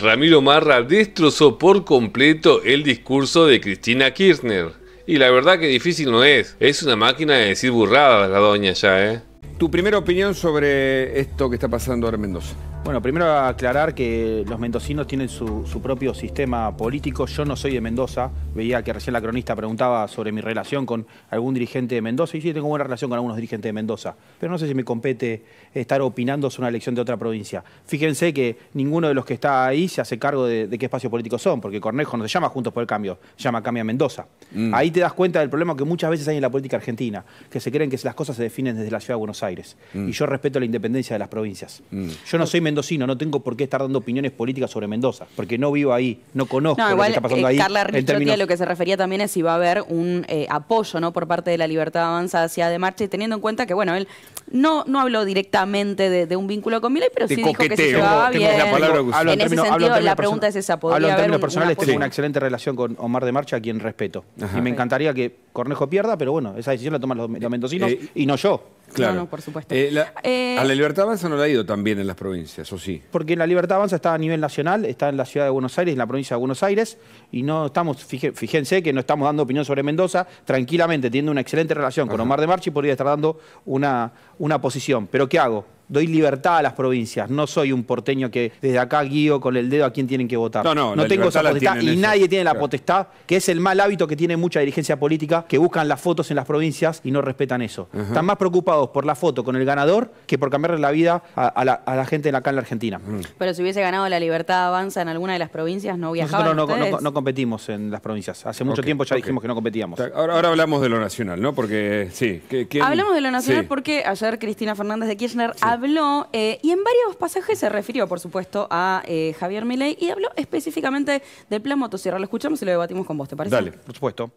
Ramiro Marra destrozó por completo el discurso de Cristina Kirchner. Y la verdad que difícil no es. Es una máquina de decir burradas la doña ya, ¿eh? Tu primera opinión sobre esto que está pasando ahora en Mendoza. Bueno, primero aclarar que los mendocinos tienen su, propio sistema político. Yo no soy de Mendoza. Veía que recién la cronista preguntaba sobre mi relación con algún dirigente de Mendoza. Y sí, tengo buena relación con algunos dirigentes de Mendoza. Pero no sé si me compete estar opinando sobre una elección de otra provincia. Fíjense que ninguno de los que está ahí se hace cargo de, qué espacio político son, porque Cornejo no se llama Juntos por el Cambio, se llama Cambia Mendoza. Mm. Ahí te das cuenta del problema que muchas veces hay en la política argentina, que se creen que las cosas se definen desde la ciudad de Buenos Aires. Mm. Y yo respeto la independencia de las provincias. Mm. Yo no soy Mendoza no tengo por qué estar dando opiniones políticas sobre Mendoza, porque no vivo ahí, no conozco lo que está pasando ahí. Eh, ahí. Carla términos... a lo que se refería también es si va a haber un eh, apoyo ¿no? por parte de la Libertad Avanza hacia De Marcha, y teniendo en cuenta que, bueno, él no, habló directamente de, un vínculo con Milei, pero sí dijo que se llevaba bien. la palabra, en, ese sentido, la pregunta es esa, ¿podría Hablo en términos personales, tengo una excelente relación con Omar De Marcha, a quien respeto. Y me encantaría que Cornejo pierda, pero bueno, esa decisión la toman los, los mendocinos eh, y no yo. Claro. por supuesto. Eh, eh, a la Libertad Avanza no la ha ido también en las provincias, ¿o sí? Porque la Libertad Avanza está a nivel nacional, está en la ciudad de Buenos Aires, en la provincia de Buenos Aires, y no estamos, fíjense que no estamos dando opinión sobre Mendoza, tranquilamente, teniendo una excelente relación con Omar de Marchi, podría estar dando una, una posición. Pero ¿qué hago? doy libertad a las provincias. No soy un porteño que desde acá guío con el dedo a quién tienen que votar. No, no, no tengo esa potestad y nadie tiene la potestad, que es el mal hábito que tiene mucha dirigencia política, que buscan las fotos en las provincias y no respetan eso. Están más preocupados por la foto con el ganador que por cambiarle la vida a, la, a la, gente acá en la Argentina. Mm. Pero si hubiese ganado la libertad avanza en alguna de las provincias, no viajaban Nosotros no, no, no competimos en las provincias. Hace mucho tiempo ya dijimos que no competíamos. Ahora, hablamos de lo nacional, ¿no? Porque sí. Hablamos de lo nacional porque ayer Cristina Fernández de Kirchner ha habló, eh, y en varios pasajes se refirió, por supuesto, a eh, Javier Milei, y habló específicamente del plan motosierra. Lo escuchamos y lo debatimos con vos, ¿te parece? Dale, por supuesto.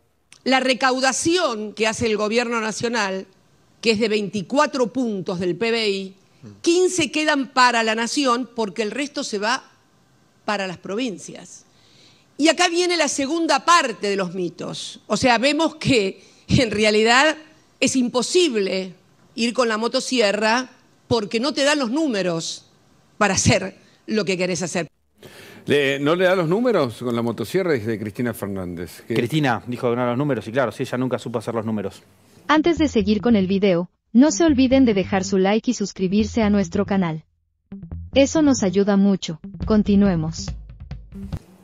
La recaudación que hace el gobierno nacional, que es de 24 puntos del PBI, 15 quedan para la nación porque el resto se va para las provincias. Y acá viene la segunda parte de los mitos. O sea, vemos que en realidad es imposible ir con la motosierra porque no te dan los números para hacer lo que querés hacer. ¿No le da los números con la motosierra? de Cristina Fernández. Cristina dijo que no los números, y claro, sí, ella nunca supo hacer los números. Antes de seguir con el video, no se olviden de dejar su like y suscribirse a nuestro canal. Eso nos ayuda mucho. Continuemos.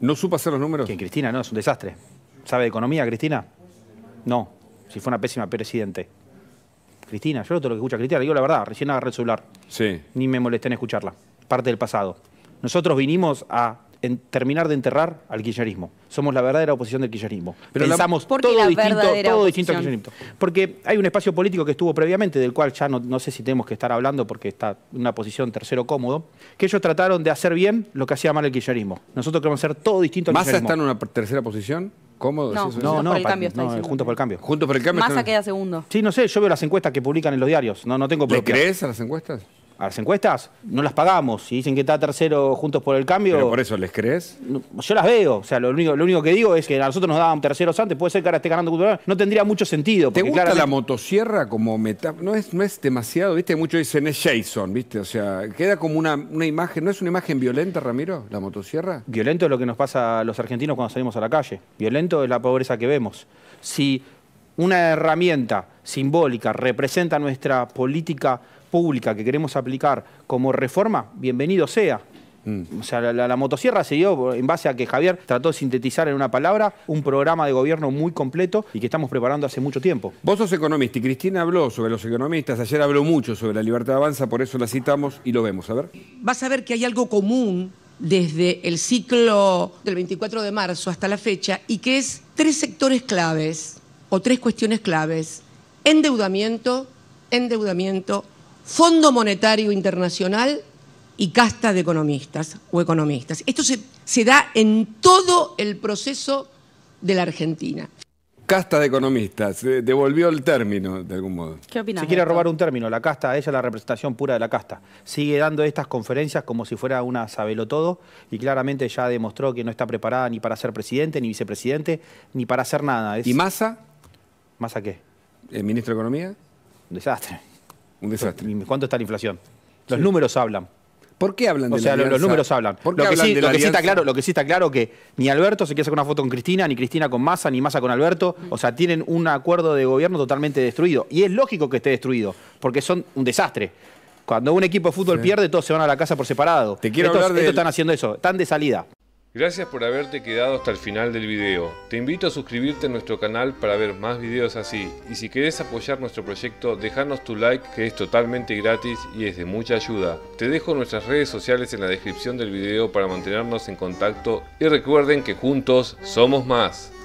¿No supo hacer los números? ¿Quién, Cristina? No, es un desastre. ¿Sabe de economía, Cristina? No, si fue una pésima presidente. Cristina, yo no lo que escucha Cristina, digo la verdad, recién agarré el celular. Sí. Ni me molesté en escucharla. Parte del pasado. Nosotros vinimos a en terminar de enterrar al kirchnerismo. Somos la verdadera oposición del kirchnerismo. Pero Pensamos todo, distinto, todo al kirchnerismo. Porque hay un espacio político que estuvo previamente, del cual ya no, sé si tenemos que estar hablando porque está en una posición tercero cómodo, que ellos trataron de hacer bien lo que hacía mal el kirchnerismo. Nosotros queremos hacer todo distinto al kirchnerismo. ¿Masa está en una tercera posición? ¿Cómodo? No, no, no, por cambio juntos por el cambio. Juntos por el cambio. Massa queda segundo. Sí, no sé, yo veo las encuestas que publican en los diarios. No, no tengo ¿Le crees a las encuestas? a las encuestas no las pagamos. Si dicen que está tercero juntos por el cambio. ¿Pero por eso les crees? yo las veo. O sea, lo único, lo único que digo es que a nosotros nos daban terceros antes. Puede ser que ahora esté ganando cultural. No tendría mucho sentido. ¿Te gusta la motosierra como meta? No es, no es demasiado, ¿viste? Muchos dicen es Jason, ¿viste? O sea, queda como una, una imagen. ¿No es una imagen violenta, Ramiro, la motosierra? Violento es lo que nos pasa a los argentinos cuando salimos a la calle. Violento es la pobreza que vemos. Si una herramienta simbólica representa nuestra política pública que queremos aplicar como reforma, bienvenido sea. Mm. O sea, la, la, motosierra se dio en base a que Javier trató de sintetizar en una palabra un programa de gobierno muy completo y que estamos preparando hace mucho tiempo. Vos sos economista y Cristina habló sobre los economistas, ayer habló mucho sobre la libertad de avanza, por eso la citamos y lo vemos. A ver. Vas a ver que hay algo común desde el ciclo del 24 de marzo hasta la fecha y que es tres sectores claves o tres cuestiones claves. Endeudamiento, endeudamiento, Fondo Monetario Internacional y casta de economistas o economistas. Esto se, da en todo el proceso de la Argentina. Casta de economistas, devolvió el término de algún modo. ¿Qué opinas? Se quiere robar un término, la casta, ella es la representación pura de la casta. Sigue dando estas conferencias como si fuera una sabelo todo y claramente ya demostró que no está preparada ni para ser presidente, ni vicepresidente, ni para hacer nada. ¿Y Massa? ¿Massa qué? ¿El ministro de Economía? Un desastre. Un desastre. ¿Cuánto está la inflación? Los números hablan. ¿Por qué hablan de o sea, los números hablan. Lo que, sí, está claro, lo que sí está claro que ni Alberto se quiere sacar una foto con Cristina, ni Cristina con Massa, ni Massa con Alberto. O sea, tienen un acuerdo de gobierno totalmente destruido. Y es lógico que esté destruido, porque son un desastre. Cuando un equipo de fútbol pierde, todos se van a la casa por separado. Te quiero estos, están haciendo eso, están de salida. Gracias por haberte quedado hasta el final del video. Te invito a suscribirte a nuestro canal para ver más videos así. Y si querés apoyar nuestro proyecto, dejanos tu like que es totalmente gratis y es de mucha ayuda. Te dejo nuestras redes sociales en la descripción del video para mantenernos en contacto y recuerden que juntos somos más.